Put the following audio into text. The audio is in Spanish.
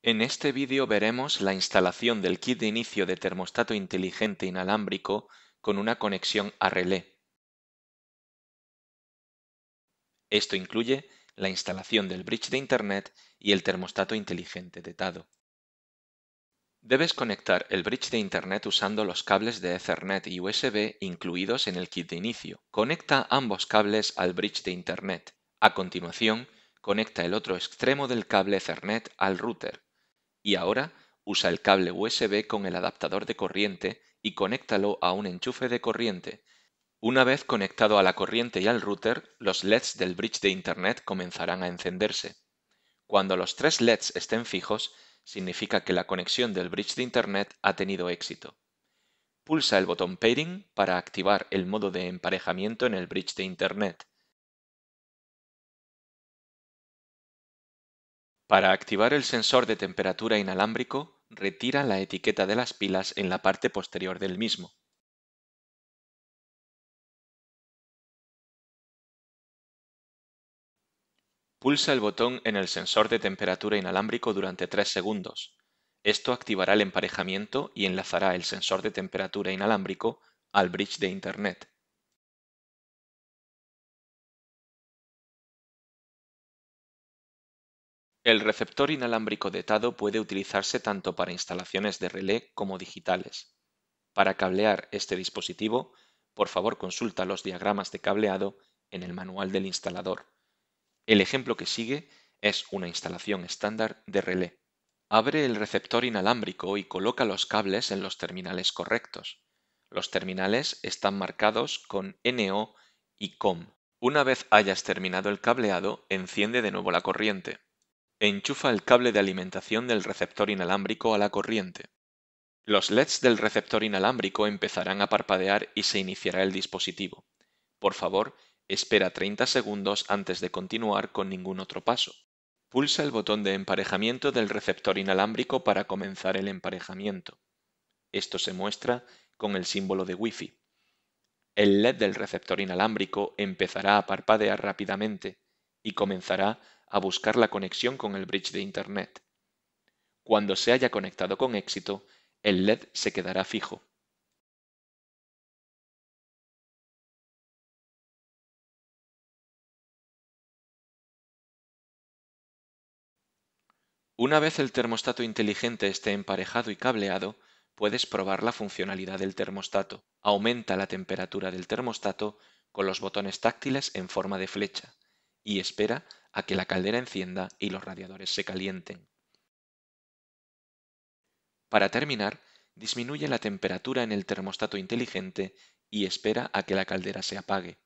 En este vídeo veremos la instalación del kit de inicio de termostato inteligente inalámbrico con una conexión a relé. Esto incluye la instalación del bridge de Internet y el termostato inteligente de Tado. Debes conectar el bridge de Internet usando los cables de Ethernet y USB incluidos en el kit de inicio. Conecta ambos cables al bridge de Internet. A continuación, conecta el otro extremo del cable Ethernet al router y ahora usa el cable USB con el adaptador de corriente y conéctalo a un enchufe de corriente. Una vez conectado a la corriente y al router, los LEDs del bridge de Internet comenzarán a encenderse. Cuando los tres LEDs estén fijos, significa que la conexión del bridge de Internet ha tenido éxito. Pulsa el botón Pairing para activar el modo de emparejamiento en el bridge de Internet. Para activar el sensor de temperatura inalámbrico, retira la etiqueta de las pilas en la parte posterior del mismo. Pulsa el botón en el sensor de temperatura inalámbrico durante 3 segundos. Esto activará el emparejamiento y enlazará el sensor de temperatura inalámbrico al bridge de Internet. El receptor inalámbrico de puede utilizarse tanto para instalaciones de relé como digitales. Para cablear este dispositivo, por favor consulta los diagramas de cableado en el manual del instalador. El ejemplo que sigue es una instalación estándar de relé. Abre el receptor inalámbrico y coloca los cables en los terminales correctos. Los terminales están marcados con NO y COM. Una vez hayas terminado el cableado, enciende de nuevo la corriente. Enchufa el cable de alimentación del receptor inalámbrico a la corriente. Los LEDs del receptor inalámbrico empezarán a parpadear y se iniciará el dispositivo. Por favor, espera 30 segundos antes de continuar con ningún otro paso. Pulsa el botón de emparejamiento del receptor inalámbrico para comenzar el emparejamiento. Esto se muestra con el símbolo de Wi-Fi. El LED del receptor inalámbrico empezará a parpadear rápidamente y comenzará a buscar la conexión con el bridge de Internet. Cuando se haya conectado con éxito, el LED se quedará fijo. Una vez el termostato inteligente esté emparejado y cableado, puedes probar la funcionalidad del termostato. Aumenta la temperatura del termostato con los botones táctiles en forma de flecha y espera a que la caldera encienda y los radiadores se calienten. Para terminar, disminuye la temperatura en el termostato inteligente y espera a que la caldera se apague.